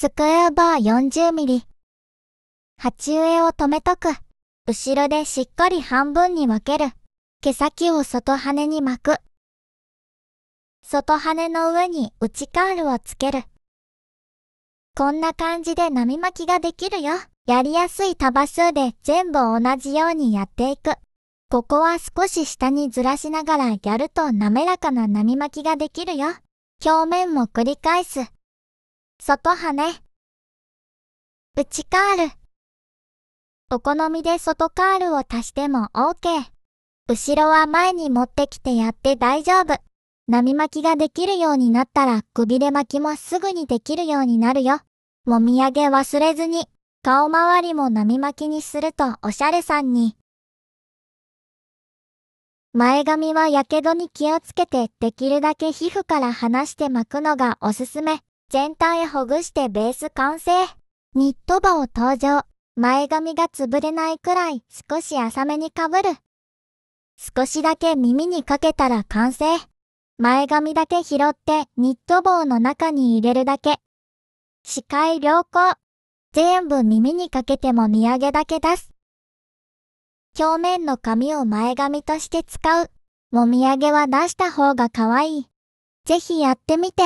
スクーバー 40mm。鉢植えを止めとく。後ろでしっかり半分に分ける。毛先を外羽に巻く。外羽の上に内カールをつける。こんな感じで波巻きができるよ。やりやすい束数で全部同じようにやっていく。ここは少し下にずらしながらやると滑らかな波巻きができるよ。表面も繰り返す。外羽ね。プチカール。お好みで外カールを足しても OK。後ろは前に持ってきてやって大丈夫。波巻きができるようになったら、くびれ巻きもすぐにできるようになるよ。もみあげ忘れずに、顔周りも波巻きにするとおしゃれさんに。前髪は火傷に気をつけてできるだけ皮膚から離して巻くのがおすすめ。全体ほぐしてベース完成。ニット帽登場。前髪が潰れないくらい少し浅めにかぶる。少しだけ耳にかけたら完成。前髪だけ拾ってニット帽の中に入れるだけ。視界良好。全部耳にかけても見上げだけ出す。表面の髪を前髪として使う。もみあげは出した方が可愛い。ぜひやってみて。